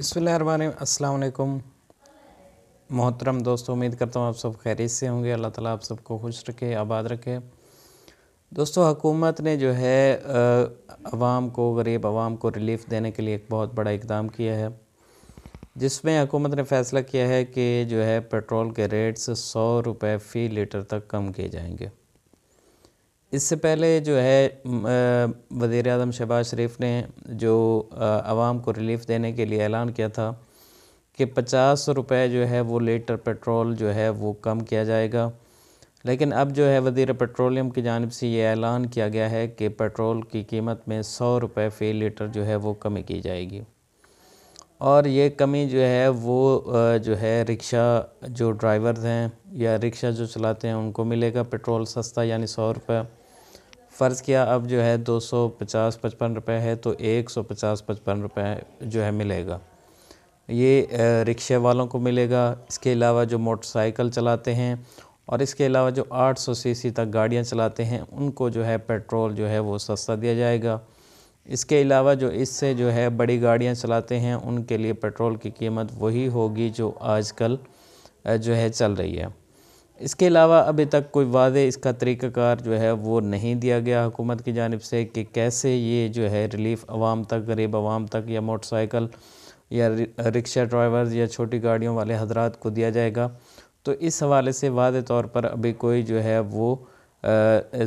अस्सलाम वालेकुम मोहतरम दोस्तों उम्मीद करता हूँ आप सब खैरियत से होंगे अल्लाह ताला आप सबको खुश रखे आबाद रखे दोस्तों हुकूमत ने जो है आवाम को गरीब आवाम को रिलीफ देने के लिए एक बहुत बड़ा इकदाम किया है जिसमें हुकूमत ने फ़ैसला किया है कि जो है पेट्रोल के रेट्स सौ रुपये फ़ी लीटर तक कम किए जाएंगे इससे पहले जो है वज़ी अजम शहबाज शरीफ ने जो आवाम को रिलीफ़ देने के लिए ऐलान किया था कि पचास रुपये जो है वो लीटर पेट्रोल जो है वो कम किया जाएगा लेकिन अब जो है वज़ी पेट्रोलियम की जानब से ये ऐलान किया गया है कि पेट्रोल की कीमत में सौ रुपये फ़ी लीटर जो है वो कमी की जाएगी और ये कमी जो है वो जो है रिक्शा जो ड्राइवर्स हैं या रिक्शा जो चलाते हैं उनको मिलेगा पेट्रोल सस्ता यानी सौ रुपये फ़र्ज़ किया अब जो है दो सौ पचास पचपन रुपये है तो एक सौ पचास पचपन रुपये जो है मिलेगा ये रिक्शे वालों को मिलेगा इसके अलावा जो मोटरसाइकिल चलाते हैं और इसके अलावा जो 800 सी तक गाड़ियाँ चलाते हैं उनको जो है पेट्रोल जो है वो सस्ता दिया जाएगा इसके अलावा जो इससे जो है बड़ी गाड़ियाँ चलाते हैं उनके लिए पेट्रोल की कीमत वही होगी जो आजकल जो है चल रही है इसके अलावा अभी तक कोई वाद इसका तरीक़ाकार जो है वो नहीं दिया गया हुकूमत की जानब से कि कैसे ये जो है रिलीफ़ आवाम तक गरीब आवाम तक या मोटरसाइकिल या रिक्शा ड्राइवर्स या छोटी गाड़ियों वाले हजरात को दिया जाएगा तो इस हवाले से वाद तौर पर अभी कोई जो है वो आ,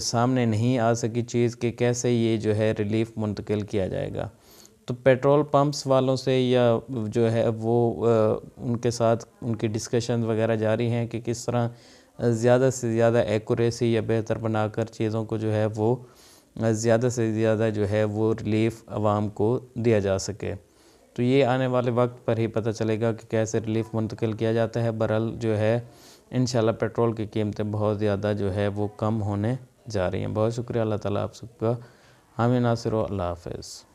सामने नहीं आ सकी चीज़ कि कैसे ये जो है रिलीफ़ मुंतकिल किया जाएगा तो पेट्रोल पम्प्स वालों से या जो है वो आ, उनके साथ उनकी डिस्कशन वगैरह जारी हैं कि किस तरह ज़्यादा से ज़्यादा एक्यूरेसी या बेहतर बनाकर चीज़ों को जो है वो ज़्यादा से ज़्यादा जो है वो रिलीफ़ आवाम को दिया जा सके तो ये आने वाले वक्त पर ही पता चलेगा कि कैसे रिलीफ मुंतकिल किया जाता है बरहल जो है इन पेट्रोल की कीमतें बहुत ज़्यादा जो है वो कम होने जा रही हैं बहुत शुक्रिया अल्लाह ताला आप सबका हामी नासिर अल्लाह हाफिज़